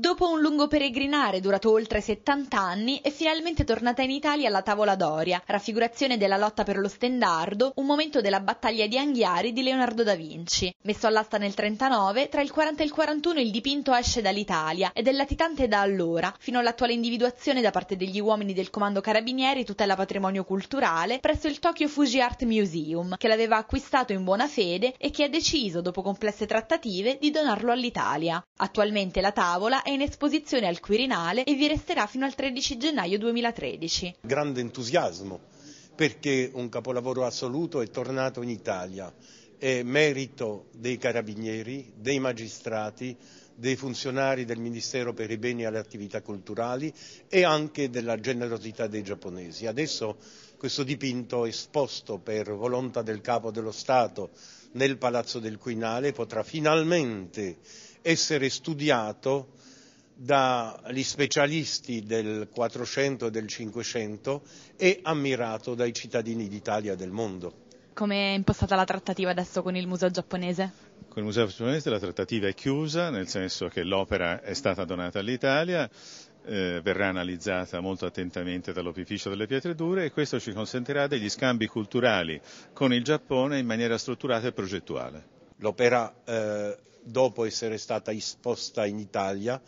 Dopo un lungo peregrinare durato oltre 70 anni, è finalmente tornata in Italia la Tavola d'Oria, raffigurazione della lotta per lo stendardo, un momento della battaglia di Anghiari di Leonardo da Vinci. Messo all'asta nel 39, tra il 40 e il 41 il dipinto esce dall'Italia ed è latitante da allora, fino all'attuale individuazione da parte degli uomini del Comando Carabinieri Tutela Patrimonio Culturale presso il Tokyo Fuji Art Museum, che l'aveva acquistato in buona fede e che ha deciso, dopo complesse trattative, di donarlo all'Italia. Attualmente la tavola è in esposizione al Quirinale e vi resterà fino al 13 gennaio 2013. Grande entusiasmo perché un capolavoro assoluto è tornato in Italia. È merito dei carabinieri, dei magistrati, dei funzionari del Ministero per i beni e le attività culturali e anche della generosità dei giapponesi. Adesso questo dipinto esposto per volontà del Capo dello Stato nel Palazzo del Quinale potrà finalmente essere studiato dagli specialisti del 400 e del 500 e ammirato dai cittadini d'Italia e del mondo. Come è impostata la trattativa adesso con il museo giapponese? Con il museo giapponese la trattativa è chiusa, nel senso che l'opera è stata donata all'Italia, eh, verrà analizzata molto attentamente dall'Opificio delle Pietre Dure e questo ci consentirà degli scambi culturali con il Giappone in maniera strutturata e progettuale. L'opera, eh, dopo essere stata esposta in Italia,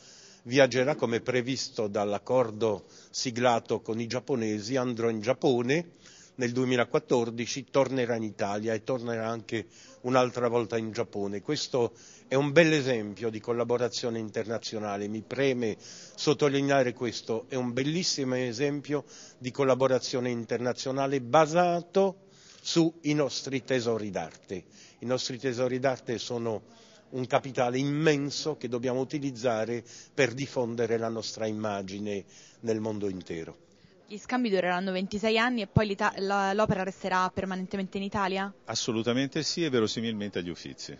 viaggerà come previsto dall'accordo siglato con i giapponesi, andrò in Giappone nel 2014, tornerà in Italia e tornerà anche un'altra volta in Giappone. Questo è un bel esempio di collaborazione internazionale, mi preme sottolineare questo, è un bellissimo esempio di collaborazione internazionale basato sui nostri tesori d'arte. I nostri tesori d'arte sono un capitale immenso che dobbiamo utilizzare per diffondere la nostra immagine nel mondo intero. Gli scambi dureranno 26 anni e poi l'opera resterà permanentemente in Italia? Assolutamente sì e verosimilmente agli Uffizi.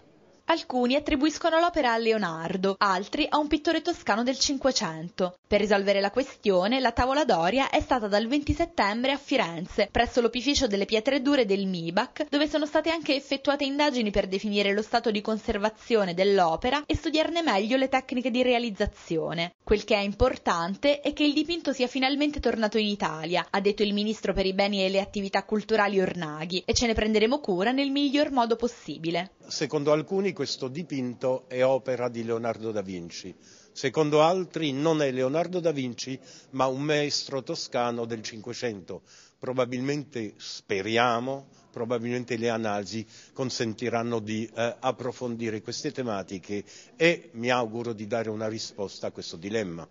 Alcuni attribuiscono l'opera a Leonardo, altri a un pittore toscano del Cinquecento. Per risolvere la questione, la tavola d'Oria è stata dal 20 settembre a Firenze, presso l'opificio delle pietre dure del MIBAC, dove sono state anche effettuate indagini per definire lo stato di conservazione dell'opera e studiarne meglio le tecniche di realizzazione. Quel che è importante è che il dipinto sia finalmente tornato in Italia, ha detto il ministro per i beni e le attività culturali Ornaghi, e ce ne prenderemo cura nel miglior modo possibile. Secondo alcuni questo dipinto è opera di Leonardo da Vinci. Secondo altri non è Leonardo da Vinci, ma un maestro toscano del Cinquecento. Probabilmente, speriamo, probabilmente le analisi consentiranno di eh, approfondire queste tematiche e mi auguro di dare una risposta a questo dilemma.